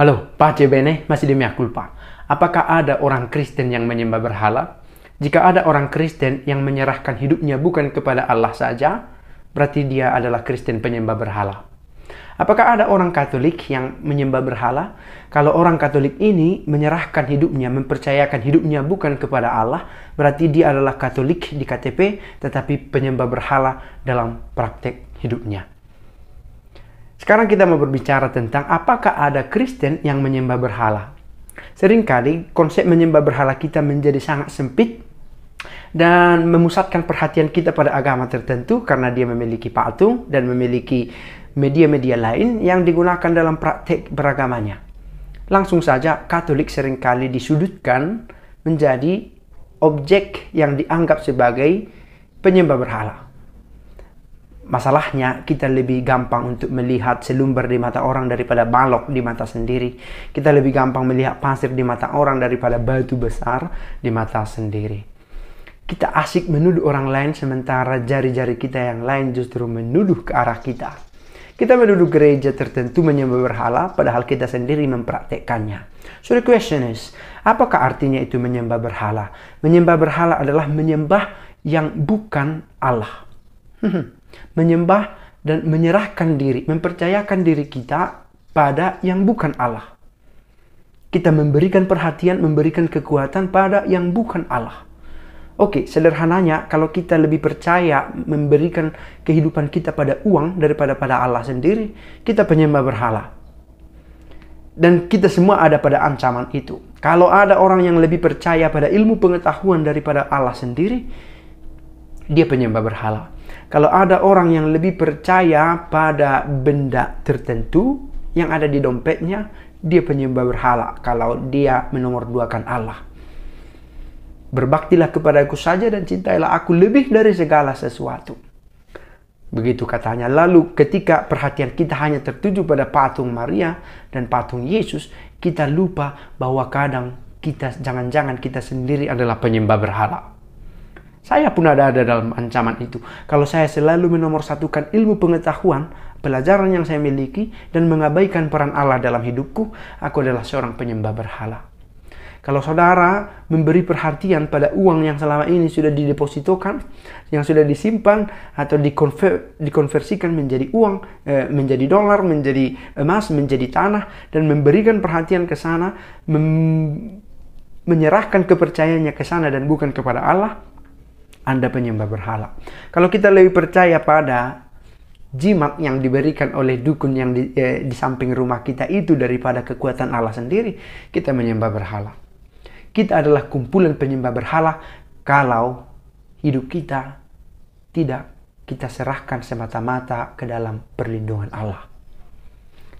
Halo, Pak Bene, masih di Mea Apakah ada orang Kristen yang menyembah berhala? Jika ada orang Kristen yang menyerahkan hidupnya bukan kepada Allah saja, berarti dia adalah Kristen penyembah berhala. Apakah ada orang Katolik yang menyembah berhala? Kalau orang Katolik ini menyerahkan hidupnya, mempercayakan hidupnya bukan kepada Allah, berarti dia adalah Katolik di KTP, tetapi penyembah berhala dalam praktek hidupnya. Sekarang kita mau berbicara tentang apakah ada Kristen yang menyembah berhala. Seringkali konsep menyembah berhala kita menjadi sangat sempit dan memusatkan perhatian kita pada agama tertentu karena dia memiliki patung dan memiliki media-media lain yang digunakan dalam praktek beragamanya. Langsung saja, Katolik seringkali disudutkan menjadi objek yang dianggap sebagai penyembah berhala masalahnya kita lebih gampang untuk melihat selumbar di mata orang daripada balok di mata sendiri. Kita lebih gampang melihat pasir di mata orang daripada batu besar di mata sendiri. Kita asik menuduh orang lain sementara jari-jari kita yang lain justru menuduh ke arah kita. Kita menuduh gereja tertentu menyembah berhala padahal kita sendiri mempraktekkannya. So the question is, apakah artinya itu menyembah berhala? Menyembah berhala adalah menyembah yang bukan Allah. menyembah dan menyerahkan diri, mempercayakan diri kita pada yang bukan Allah. Kita memberikan perhatian, memberikan kekuatan pada yang bukan Allah. Oke, sederhananya kalau kita lebih percaya memberikan kehidupan kita pada uang daripada pada Allah sendiri, kita penyembah berhala. Dan kita semua ada pada ancaman itu. Kalau ada orang yang lebih percaya pada ilmu pengetahuan daripada Allah sendiri, dia penyembah berhala. Kalau ada orang yang lebih percaya pada benda tertentu yang ada di dompetnya, dia penyembah berhala. Kalau dia menomorduakan Allah. Berbaktilah kepadaku saja dan cintailah aku lebih dari segala sesuatu. Begitu katanya. Lalu ketika perhatian kita hanya tertuju pada patung Maria dan patung Yesus, kita lupa bahwa kadang kita jangan-jangan kita sendiri adalah penyembah berhala. Saya pun ada ada dalam ancaman itu. Kalau saya selalu menomorsatukan ilmu pengetahuan, pelajaran yang saya miliki, dan mengabaikan peran Allah dalam hidupku, aku adalah seorang penyembah berhala. Kalau saudara memberi perhatian pada uang yang selama ini sudah didepositokan, yang sudah disimpan atau dikonver, dikonversikan menjadi uang, eh, menjadi dolar, menjadi emas, menjadi tanah, dan memberikan perhatian ke sana, menyerahkan kepercayaannya ke sana dan bukan kepada Allah, anda penyembah berhala. Kalau kita lebih percaya pada jimat yang diberikan oleh dukun yang di, eh, di samping rumah kita itu daripada kekuatan Allah sendiri, kita menyembah berhala. Kita adalah kumpulan penyembah berhala kalau hidup kita tidak kita serahkan semata-mata ke dalam perlindungan Allah.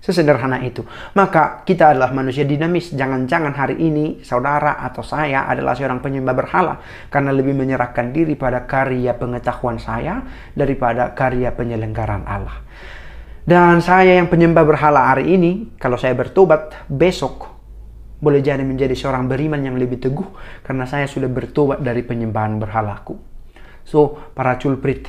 Sesederhana itu. Maka kita adalah manusia dinamis. Jangan-jangan hari ini saudara atau saya adalah seorang penyembah berhala. Karena lebih menyerahkan diri pada karya pengetahuan saya daripada karya penyelenggaraan Allah. Dan saya yang penyembah berhala hari ini, kalau saya bertobat besok, boleh jadi menjadi seorang beriman yang lebih teguh karena saya sudah bertobat dari penyembahan berhalaku. So, para culprit,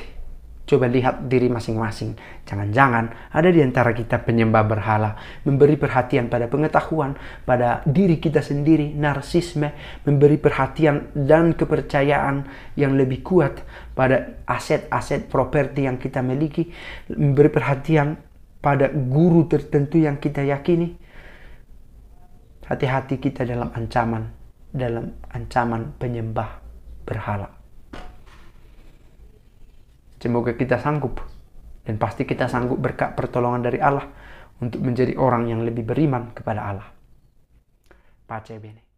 Coba lihat diri masing-masing. Jangan-jangan ada di antara kita penyembah berhala, memberi perhatian pada pengetahuan, pada diri kita sendiri, narsisme, memberi perhatian dan kepercayaan yang lebih kuat pada aset-aset properti yang kita miliki, memberi perhatian pada guru tertentu yang kita yakini. Hati-hati kita dalam ancaman, dalam ancaman penyembah berhala. Semoga kita sanggup dan pasti kita sanggup berkat pertolongan dari Allah untuk menjadi orang yang lebih beriman kepada Allah. Pace bene.